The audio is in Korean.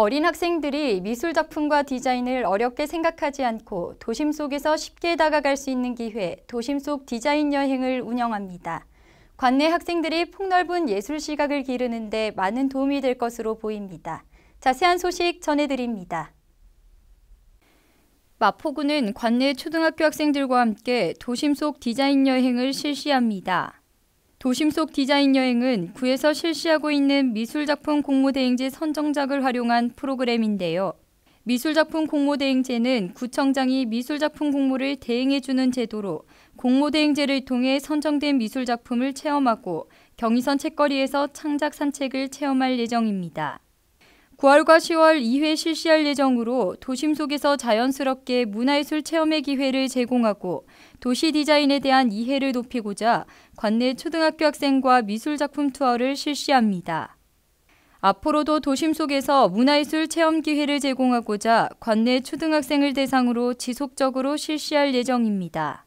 어린 학생들이 미술 작품과 디자인을 어렵게 생각하지 않고 도심 속에서 쉽게 다가갈 수 있는 기회, 도심 속 디자인 여행을 운영합니다. 관내 학생들이 폭넓은 예술 시각을 기르는데 많은 도움이 될 것으로 보입니다. 자세한 소식 전해드립니다. 마포구는 관내 초등학교 학생들과 함께 도심 속 디자인 여행을 실시합니다. 도심 속 디자인 여행은 구에서 실시하고 있는 미술작품 공모대행제 선정작을 활용한 프로그램인데요. 미술작품 공모대행제는 구청장이 미술작품 공모를 대행해주는 제도로 공모대행제를 통해 선정된 미술작품을 체험하고 경의선 책거리에서 창작 산책을 체험할 예정입니다. 9월과 10월 2회 실시할 예정으로 도심 속에서 자연스럽게 문화예술 체험의 기회를 제공하고 도시 디자인에 대한 이해를 높이고자 관내 초등학교 학생과 미술작품 투어를 실시합니다. 앞으로도 도심 속에서 문화예술 체험 기회를 제공하고자 관내 초등학생을 대상으로 지속적으로 실시할 예정입니다.